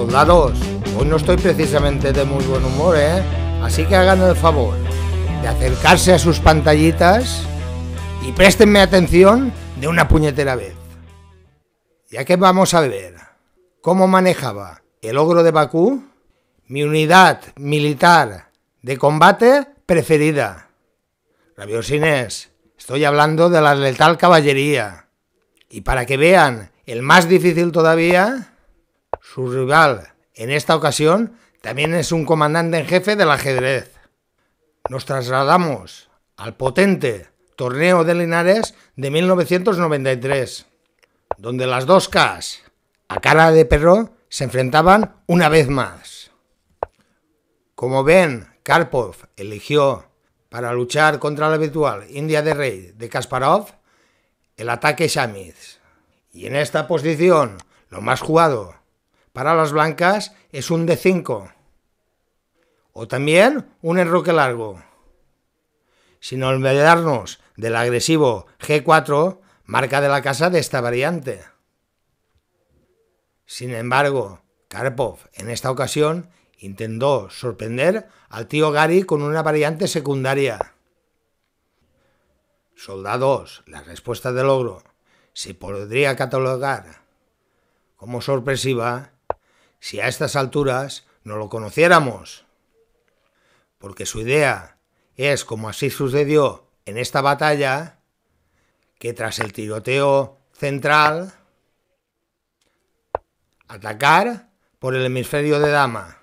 Soldados, hoy no estoy precisamente de muy buen humor, ¿eh? Así que hagan el favor de acercarse a sus pantallitas y préstenme atención de una puñetera vez. Ya que vamos a ver cómo manejaba el ogro de Bakú, mi unidad militar de combate preferida. Inés, estoy hablando de la letal caballería. Y para que vean el más difícil todavía, su rival, en esta ocasión, también es un comandante en jefe del ajedrez. Nos trasladamos al potente torneo de Linares de 1993, donde las dos Ks, a cara de perro, se enfrentaban una vez más. Como ven, Karpov eligió para luchar contra la habitual India de Rey de Kasparov el ataque Shamiz. Y en esta posición, lo más jugado para las blancas es un D5 o también un enroque largo. Sin olvidarnos del agresivo G4, marca de la casa de esta variante. Sin embargo, Karpov en esta ocasión intentó sorprender al tío Gary con una variante secundaria. Soldados, la respuesta del logro se podría catalogar como sorpresiva si a estas alturas no lo conociéramos. Porque su idea es, como así sucedió en esta batalla, que tras el tiroteo central, atacar por el hemisferio de dama.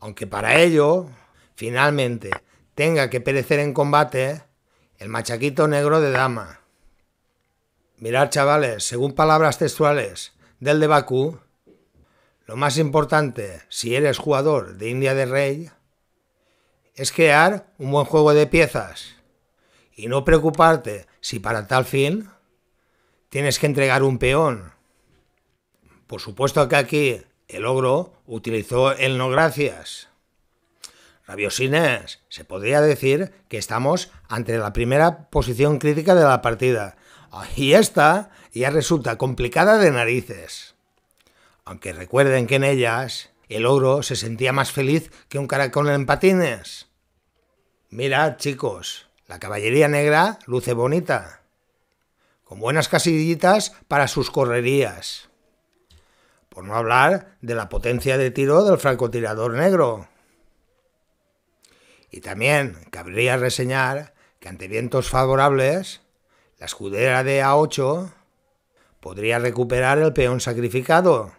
Aunque para ello, finalmente, tenga que perecer en combate el machaquito negro de dama. Mirad, chavales, según palabras textuales del de Bakú, lo más importante, si eres jugador de India de Rey, es crear un buen juego de piezas y no preocuparte si para tal fin tienes que entregar un peón. Por supuesto que aquí el ogro utilizó el no gracias. Rabiosines, se podría decir que estamos ante la primera posición crítica de la partida. Y esta ya resulta complicada de narices aunque recuerden que en ellas el ogro se sentía más feliz que un caracol en patines. Mirad, chicos, la caballería negra luce bonita, con buenas casillitas para sus correrías. Por no hablar de la potencia de tiro del francotirador negro. Y también cabría reseñar que ante vientos favorables, la escudera de A8 podría recuperar el peón sacrificado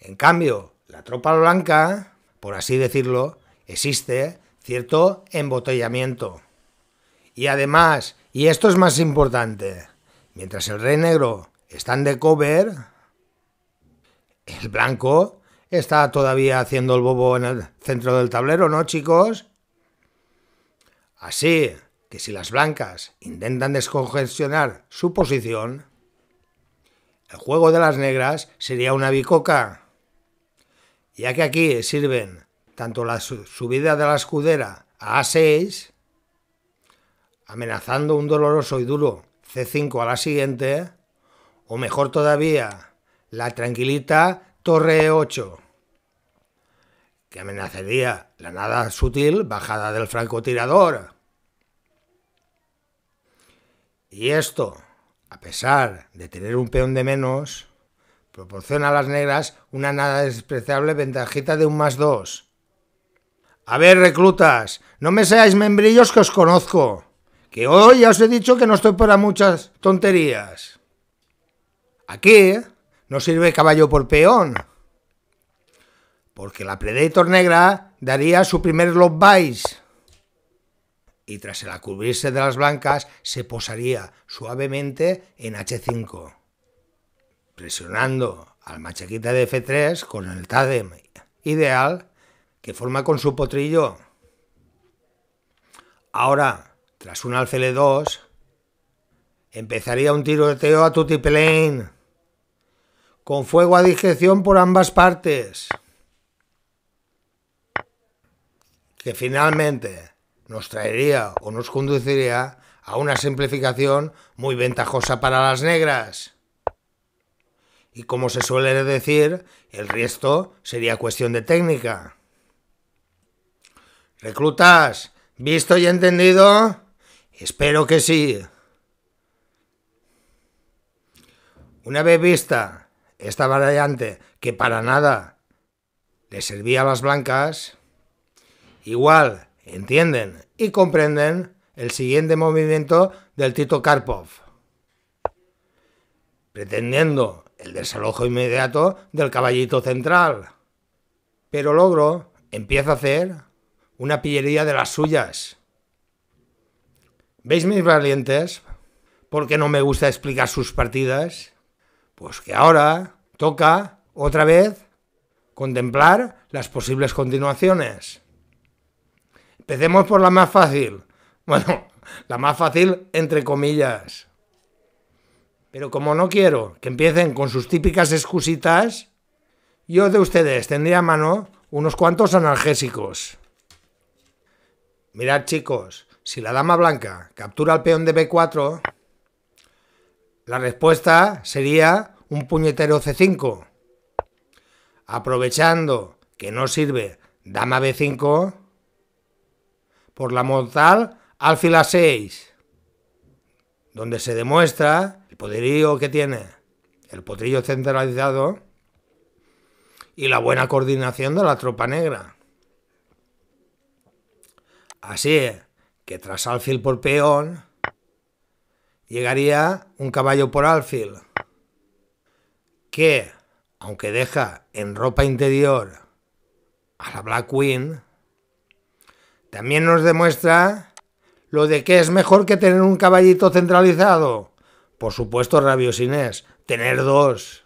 en cambio, la tropa blanca, por así decirlo, existe cierto embotellamiento. Y además, y esto es más importante, mientras el rey negro está en de cover, el blanco está todavía haciendo el bobo en el centro del tablero, ¿no, chicos? Así que si las blancas intentan descongestionar su posición, el juego de las negras sería una bicoca ya que aquí sirven tanto la subida de la escudera a A6, amenazando un doloroso y duro C5 a la siguiente, o mejor todavía, la tranquilita torre E8, que amenazaría la nada sutil bajada del francotirador. Y esto, a pesar de tener un peón de menos, proporciona a las negras una nada despreciable ventajita de un más dos. A ver, reclutas, no me seáis membrillos que os conozco, que hoy ya os he dicho que no estoy para muchas tonterías. Aquí no sirve caballo por peón, porque la Predator negra daría su primer love y tras el acubrirse de las blancas se posaría suavemente en H5 presionando al machaquita de F3 con el tadem ideal que forma con su potrillo. Ahora, tras un alce 2 empezaría un tiroteo a tutti con fuego a discreción por ambas partes, que finalmente nos traería o nos conduciría a una simplificación muy ventajosa para las negras. Y como se suele decir, el resto sería cuestión de técnica. Reclutas, ¿visto y entendido? Espero que sí. Una vez vista esta variante, que para nada le servía a las blancas, igual entienden y comprenden el siguiente movimiento del Tito Karpov, pretendiendo el desalojo inmediato del caballito central. Pero Logro empieza a hacer una pillería de las suyas. ¿Veis mis valientes? ¿Por qué no me gusta explicar sus partidas? Pues que ahora toca otra vez contemplar las posibles continuaciones. Empecemos por la más fácil. Bueno, la más fácil entre comillas. Pero como no quiero que empiecen con sus típicas excusitas, yo de ustedes tendría a mano unos cuantos analgésicos. Mirad chicos, si la dama blanca captura al peón de B4, la respuesta sería un puñetero C5. Aprovechando que no sirve dama B5, por la mortal alfil A6, donde se demuestra poderío que tiene el potrillo centralizado y la buena coordinación de la tropa negra. Así que tras alfil por peón llegaría un caballo por alfil que, aunque deja en ropa interior a la Black Queen, también nos demuestra lo de que es mejor que tener un caballito centralizado por supuesto, Inés, tener dos.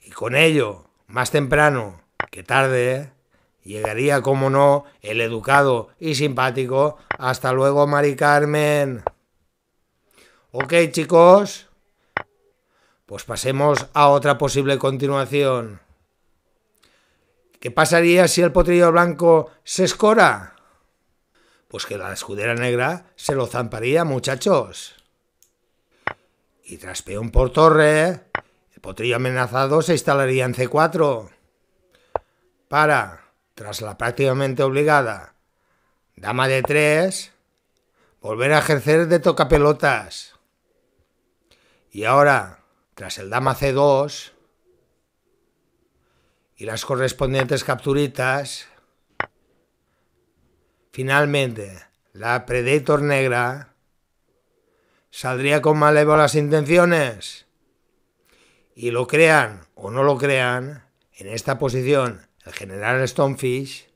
Y con ello, más temprano que tarde, llegaría, como no, el educado y simpático. Hasta luego, Mari Carmen. Ok, chicos. Pues pasemos a otra posible continuación. ¿Qué pasaría si el potrillo blanco se escora? Pues que la escudera negra se lo zamparía, muchachos y tras peón por torre, el potrillo amenazado se instalaría en C4 para, tras la prácticamente obligada dama de 3, volver a ejercer de tocapelotas. Y ahora, tras el dama C2 y las correspondientes capturitas, finalmente la Predator negra saldría con las intenciones. Y lo crean o no lo crean, en esta posición el general Stonefish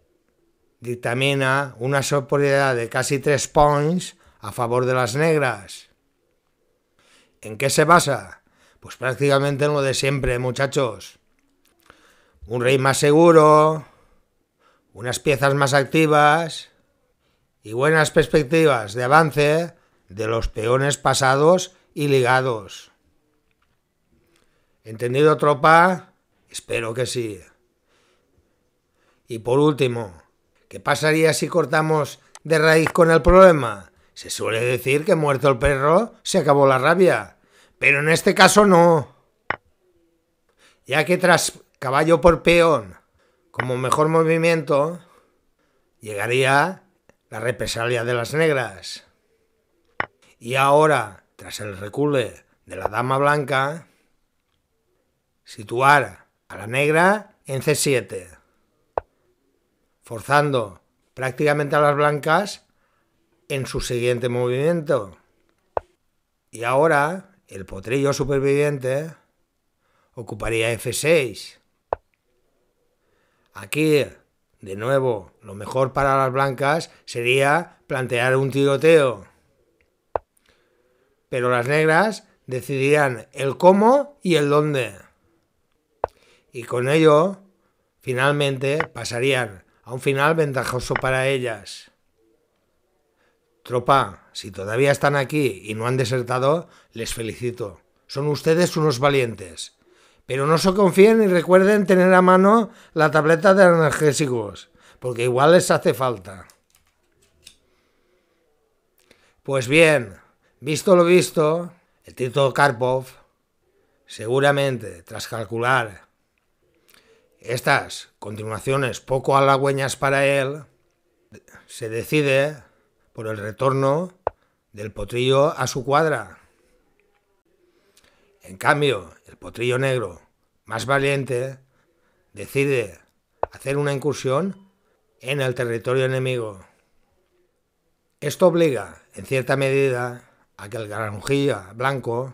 dictamina una superioridad de casi tres points a favor de las negras. ¿En qué se basa? Pues prácticamente en lo de siempre, muchachos. Un rey más seguro, unas piezas más activas y buenas perspectivas de avance de los peones pasados y ligados. ¿Entendido, tropa? Espero que sí. Y por último, ¿qué pasaría si cortamos de raíz con el problema? Se suele decir que muerto el perro se acabó la rabia, pero en este caso no. Ya que tras caballo por peón, como mejor movimiento, llegaría la represalia de las negras. Y ahora, tras el recule de la dama blanca, situar a la negra en C7, forzando prácticamente a las blancas en su siguiente movimiento. Y ahora el potrillo superviviente ocuparía F6. Aquí, de nuevo, lo mejor para las blancas sería plantear un tiroteo pero las negras decidirían el cómo y el dónde. Y con ello, finalmente, pasarían a un final ventajoso para ellas. Tropa, si todavía están aquí y no han desertado, les felicito. Son ustedes unos valientes. Pero no se confíen y recuerden tener a mano la tableta de analgésicos, porque igual les hace falta. Pues bien, Visto lo visto, el Tito Karpov, seguramente tras calcular estas continuaciones poco halagüeñas para él, se decide por el retorno del potrillo a su cuadra. En cambio, el potrillo negro, más valiente, decide hacer una incursión en el territorio enemigo. Esto obliga, en cierta medida, aquel granujilla blanco,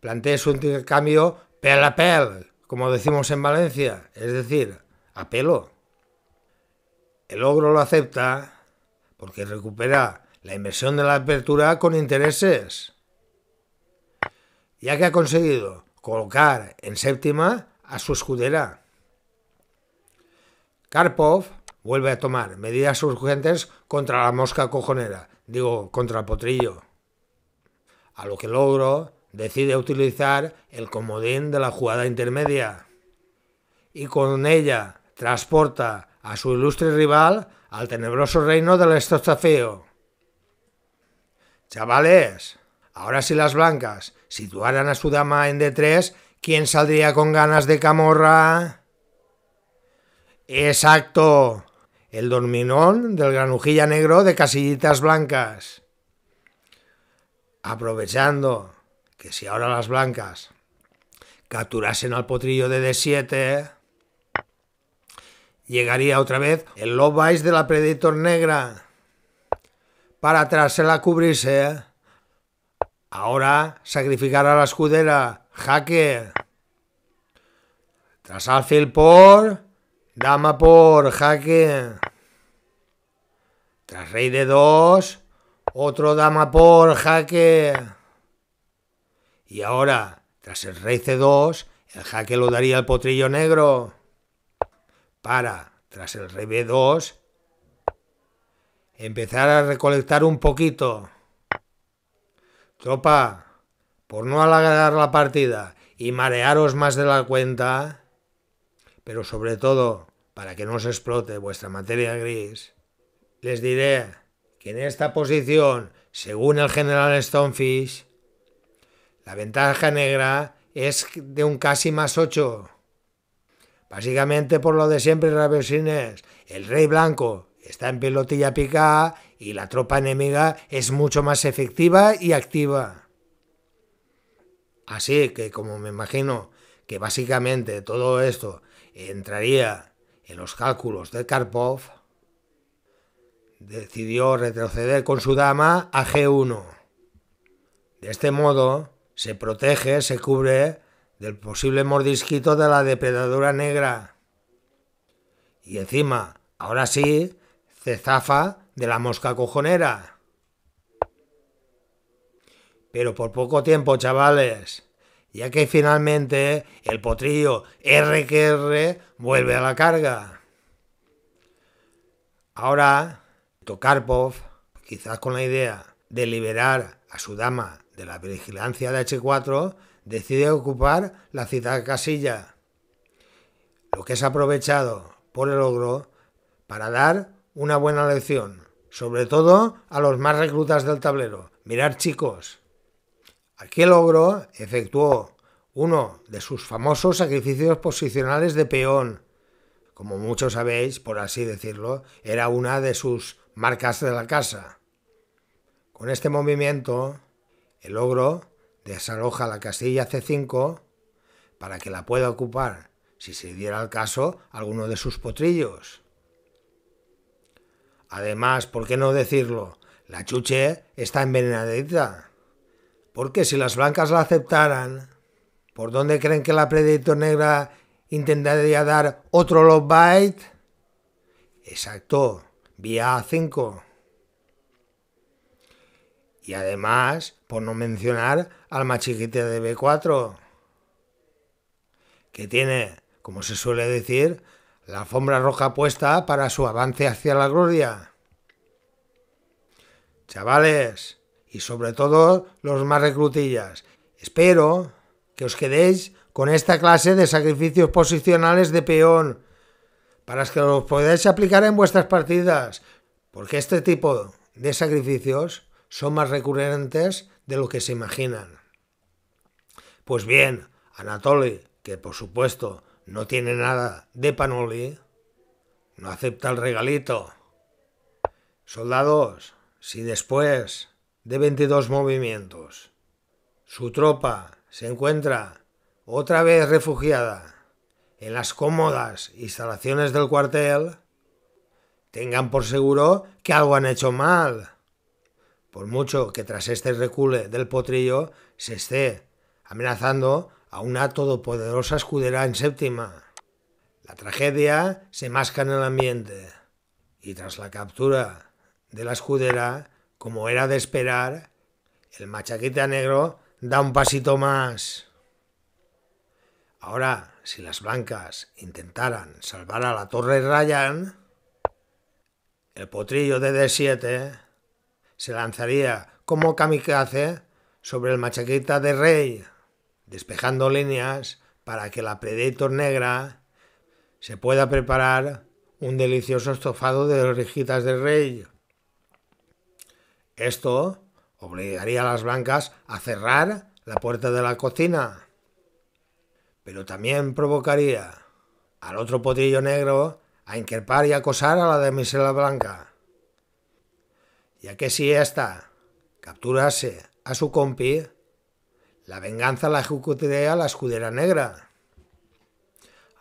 plantee su intercambio pel a pel, como decimos en Valencia, es decir, a pelo. El ogro lo acepta porque recupera la inversión de la apertura con intereses, ya que ha conseguido colocar en séptima a su escudera. Karpov vuelve a tomar medidas urgentes contra la mosca cojonera, digo, contra el potrillo a lo que Logro decide utilizar el comodín de la jugada intermedia y con ella transporta a su ilustre rival al tenebroso reino del Estosafeo. Chavales, ahora si las blancas situaran a su dama en D3, ¿quién saldría con ganas de camorra? Exacto, el dorminón del granujilla negro de casillitas blancas aprovechando que si ahora las blancas capturasen al potrillo de D7, llegaría otra vez el low de la Predator negra para trasela a cubrirse. Ahora sacrificar a la escudera, jaque. Tras alfil por, dama por, jaque. Tras rey de 2, otro dama por jaque. Y ahora, tras el rey C2, el jaque lo daría al potrillo negro. Para, tras el rey B2, empezar a recolectar un poquito. Tropa, por no alargar la partida y marearos más de la cuenta, pero sobre todo para que no os explote vuestra materia gris, les diré en esta posición, según el general Stonefish, la ventaja negra es de un casi más 8. Básicamente por lo de siempre, el rey blanco está en pelotilla picada y la tropa enemiga es mucho más efectiva y activa. Así que como me imagino que básicamente todo esto entraría en los cálculos de Karpov, decidió retroceder con su dama a G1. De este modo, se protege, se cubre del posible mordisquito de la depredadora negra. Y encima, ahora sí, se zafa de la mosca cojonera. Pero por poco tiempo, chavales, ya que finalmente el potrillo RQR vuelve a la carga. Ahora Tokarpov, quizás con la idea de liberar a su dama de la vigilancia de H4, decide ocupar la ciudad casilla, lo que es aprovechado por el ogro para dar una buena lección, sobre todo a los más reclutas del tablero. Mirar chicos, aquí el ogro efectuó uno de sus famosos sacrificios posicionales de peón. Como muchos sabéis, por así decirlo, era una de sus marcas de la casa. Con este movimiento, el ogro desaloja la casilla C5 para que la pueda ocupar, si se diera el caso, alguno de sus potrillos. Además, ¿por qué no decirlo? La chuche está envenenadita. Porque si las blancas la aceptaran, ¿por dónde creen que la Predator negra intentaría dar otro love Exacto, vía A5. Y además, por no mencionar al más de B4, que tiene, como se suele decir, la alfombra roja puesta para su avance hacia la gloria. Chavales, y sobre todo los más reclutillas, espero que os quedéis con esta clase de sacrificios posicionales de peón para que los podáis aplicar en vuestras partidas, porque este tipo de sacrificios son más recurrentes de lo que se imaginan. Pues bien, Anatoly, que por supuesto no tiene nada de Panoli, no acepta el regalito. Soldados, si después de 22 movimientos su tropa se encuentra otra vez refugiada en las cómodas instalaciones del cuartel, tengan por seguro que algo han hecho mal. Por mucho que tras este recule del potrillo se esté amenazando a una todopoderosa escudera en séptima. La tragedia se masca en el ambiente y tras la captura de la escudera, como era de esperar, el machaquita negro da un pasito más. Ahora, si las blancas intentaran salvar a la Torre Ryan, el potrillo de D7 se lanzaría como kamikaze sobre el machaquita de Rey, despejando líneas para que la Predator negra se pueda preparar un delicioso estofado de orejitas de Rey. Esto obligaría a las blancas a cerrar la puerta de la cocina pero también provocaría al otro potrillo negro a increpar y acosar a la damisela blanca, ya que si ésta capturase a su compi, la venganza la ejecutaría la escudera negra.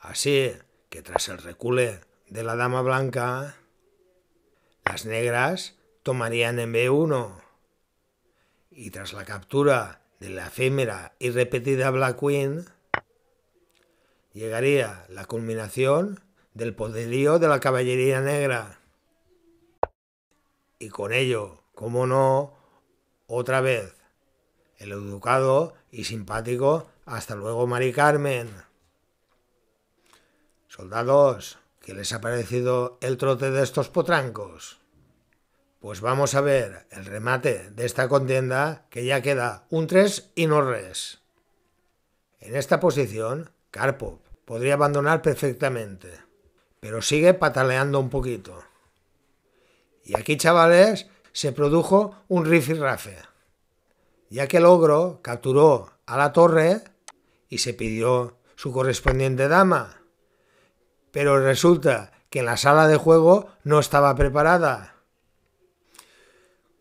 Así que tras el recule de la dama blanca, las negras tomarían en B1 y tras la captura de la efímera y repetida Black Queen, llegaría la culminación del poderío de la caballería negra. Y con ello, como no, otra vez, el educado y simpático hasta luego Mari Carmen. Soldados, ¿qué les ha parecido el trote de estos potrancos? Pues vamos a ver el remate de esta contienda que ya queda un 3 y no res. En esta posición, Carpo Podría abandonar perfectamente, pero sigue pataleando un poquito. Y aquí, chavales, se produjo un rifirrafe, ya que el ogro capturó a la torre y se pidió su correspondiente dama. Pero resulta que en la sala de juego no estaba preparada.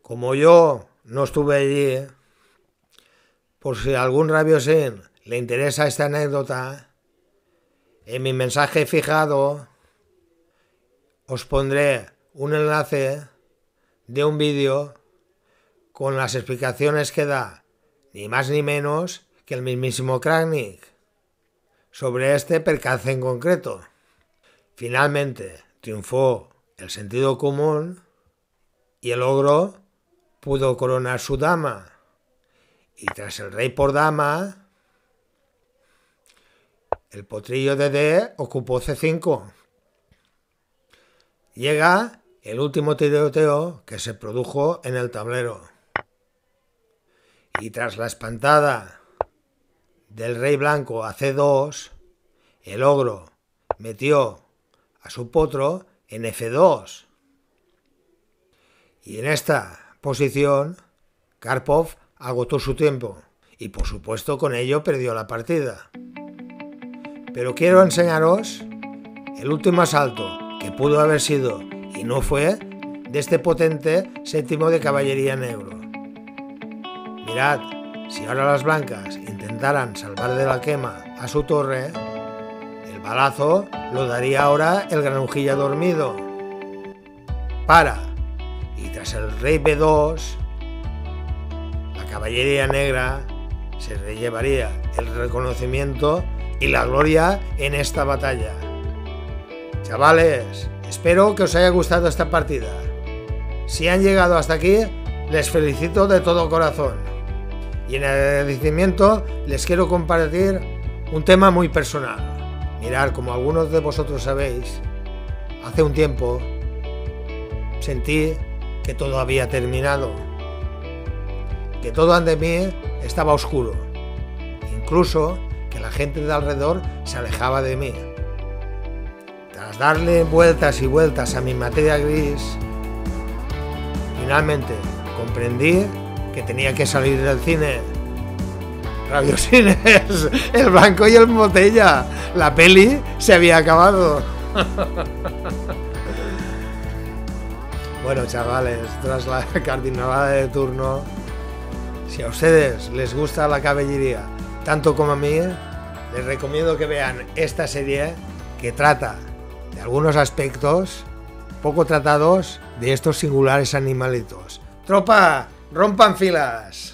Como yo no estuve allí, por si a algún rabiosín le interesa esta anécdota, en mi mensaje fijado os pondré un enlace de un vídeo con las explicaciones que da, ni más ni menos que el mismísimo Kranik sobre este percance en concreto. Finalmente triunfó el sentido común y el ogro pudo coronar su dama. Y tras el rey por dama, el potrillo de D ocupó C5. Llega el último tiroteo que se produjo en el tablero. Y tras la espantada del rey blanco a C2, el ogro metió a su potro en F2. Y en esta posición, Karpov agotó su tiempo y por supuesto con ello perdió la partida. Pero quiero enseñaros el último asalto que pudo haber sido y no fue de este potente séptimo de caballería negro. Mirad, si ahora las blancas intentaran salvar de la quema a su torre, el balazo lo daría ahora el granujilla dormido. Para, y tras el rey B2, la caballería negra se llevaría el reconocimiento y la gloria en esta batalla. Chavales, espero que os haya gustado esta partida. Si han llegado hasta aquí, les felicito de todo corazón. Y en agradecimiento les quiero compartir un tema muy personal. Mirar, como algunos de vosotros sabéis, hace un tiempo sentí que todo había terminado, que todo ante mí estaba oscuro. Incluso que la gente de alrededor se alejaba de mí. Tras darle vueltas y vueltas a mi materia gris, finalmente comprendí que tenía que salir del cine. Rabiosines, el blanco y el botella. La peli se había acabado. Bueno, chavales, tras la cardinalada de turno, si a ustedes les gusta la caballería tanto como a mí, les recomiendo que vean esta serie que trata de algunos aspectos poco tratados de estos singulares animalitos. ¡Tropa! ¡Rompan filas!